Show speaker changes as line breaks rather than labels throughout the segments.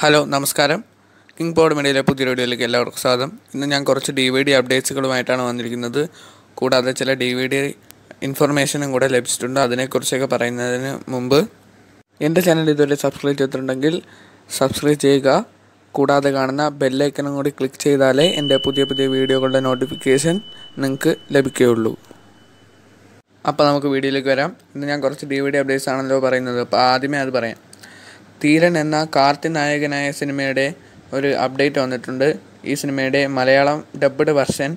hello നമസ്കാരം king pod മീഡിയയിലെ പുതിയ വീഡിയോയിലേക്ക് എല്ലാവർക്കും സ്വാഗതം ഇന്ന് ഞാൻ കുറച്ച് ഡി വി ഡി അപ്ഡേറ്റ്സുകളുമായിട്ടാണ് വന്നിരിക്കുന്നത് കൂടാതെ ചില ഡി വി ഡി ഇൻഫർമേഷനും കൂടെ ലഭിച്ചിട്ടുണ്ട് അതിനെക്കുറിച്ചൊക്കെ പറയുന്നതിന് മുമ്പ് എൻ്റെ ചാനൽ ഇതുവരെ സബ്സ്ക്രൈബ് ചെയ്തിട്ടുണ്ടെങ്കിൽ സബ്സ്ക്രൈബ് ചെയ്യുക കൂടാതെ കാണുന്ന ബെല്ലൈക്കനും കൂടി ക്ലിക്ക് ചെയ്താലേ എൻ്റെ പുതിയ പുതിയ വീഡിയോകളുടെ നോട്ടിഫിക്കേഷൻ നിങ്ങൾക്ക് ലഭിക്കുകയുള്ളൂ അപ്പോൾ നമുക്ക് വീഡിയോയിലേക്ക് വരാം ഇന്ന് ഞാൻ കുറച്ച് ഡി വി ഡി അപ്ഡേറ്റ്സ് ആണല്ലോ പറയുന്നത് അപ്പോൾ ആദ്യമേ അത് പറയാം തീരൻ എന്ന കാർത്തി നായകനായ സിനിമയുടെ ഒരു അപ്ഡേറ്റ് വന്നിട്ടുണ്ട് ഈ സിനിമയുടെ മലയാളം ഡബ്ഡ് വെർഷൻ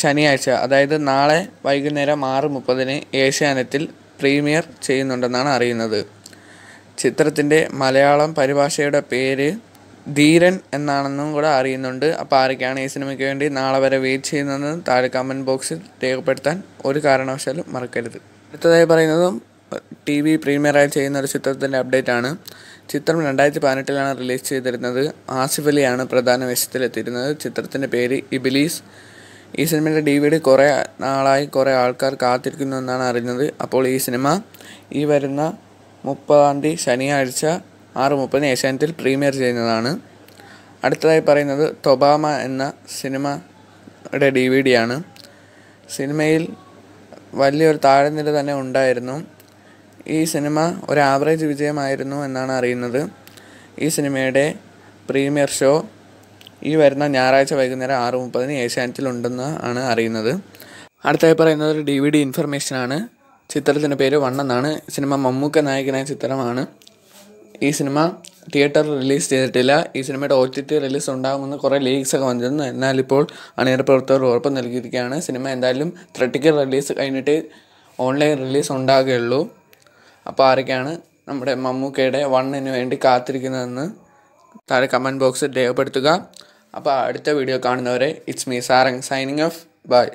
ശനിയാഴ്ച അതായത് നാളെ വൈകുന്നേരം ആറ് മുപ്പതിന് ഏഷ്യാനെറ്റിൽ പ്രീമിയർ ചെയ്യുന്നുണ്ടെന്നാണ് അറിയുന്നത് ചിത്രത്തിൻ്റെ മലയാളം പരിഭാഷയുടെ പേര് ധീരൻ എന്നാണെന്നും കൂടെ അറിയുന്നുണ്ട് അപ്പോൾ ആരൊക്കെയാണ് ഈ സിനിമയ്ക്ക് വേണ്ടി നാളെ വരെ വെയിറ്റ് ചെയ്യുന്നതെന്ന് താഴെ കമൻറ്റ് ബോക്സിൽ രേഖപ്പെടുത്താൻ ഒരു കാരണവശാലും മറക്കരുത് അടുത്തതായി പറയുന്നതും ടി വി പ്രീമിയറായി ചെയ്യുന്ന ഒരു ചിത്രത്തിൻ്റെ അപ്ഡേറ്റ് ആണ് ചിത്രം രണ്ടായിരത്തി പതിനെട്ടിലാണ് റിലീസ് ചെയ്തിരുന്നത് ആസിഫ് അലിയാണ് പ്രധാന വേഷത്തിലെത്തിയിരുന്നത് ചിത്രത്തിൻ്റെ പേര് ഇബിലീസ് ഈ സിനിമയുടെ ഡി വി ഡി കുറേ നാളായി കുറേ ആൾക്കാർ കാത്തിരിക്കുന്നു എന്നാണ് അറിഞ്ഞത് അപ്പോൾ ഈ സിനിമ ഈ വരുന്ന മുപ്പതാം തീയതി ശനിയാഴ്ച ആറ് മുപ്പതിന് ഏഷ്യാനെറ്റിൽ പ്രീമിയർ ചെയ്യുന്നതാണ് അടുത്തതായി പറയുന്നത് തൊബാമ എന്ന സിനിമയുടെ ഡി വി ഡി ആണ് സിനിമയിൽ വലിയൊരു നില തന്നെ ഉണ്ടായിരുന്നു ഈ സിനിമ ഒരു ആവറേജ് വിജയമായിരുന്നു എന്നാണ് അറിയുന്നത് ഈ സിനിമയുടെ പ്രീമിയർ ഷോ ഈ വരുന്ന ഞായറാഴ്ച വൈകുന്നേരം ആറ് മുപ്പതിന് ഉണ്ടെന്ന് ആണ് അറിയുന്നത് അടുത്തായി പറയുന്നത് ഒരു ഡി വി ഡി ഇൻഫർമേഷനാണ് ചിത്രത്തിൻ്റെ പേര് വണ്ണെന്നാണ് എന്നാണ് സിനിമ മമ്മൂക്ക നായകനായ ചിത്രമാണ് ഈ സിനിമ തിയേറ്ററിൽ റിലീസ് ചെയ്തിട്ടില്ല ഈ സിനിമയുടെ ഒ ടി ടി റിലീസ് ഉണ്ടാകുമെന്ന് കുറേ ലീഗ്സൊക്കെ വന്നിരുന്നു എന്നാൽ ഇപ്പോൾ അണിയറ പ്രവർത്തകർ ഉറപ്പ് നൽകിയിരിക്കുകയാണ് സിനിമ എന്തായാലും ത്രട്ടിക്കൽ റിലീസ് കഴിഞ്ഞിട്ട് ഓൺലൈൻ റിലീസ് ഉണ്ടാകുകയുള്ളൂ അപ്പോൾ ആരൊക്കെയാണ് നമ്മുടെ മമ്മൂക്കയുടെ വണ്ണിന് വേണ്ടി കാത്തിരിക്കുന്നതെന്ന് താഴെ കമൻറ്റ് ബോക്സിൽ രേഖപ്പെടുത്തുക അപ്പോൾ അടുത്ത വീഡിയോ കാണുന്നവരെ it's me Sarang signing off by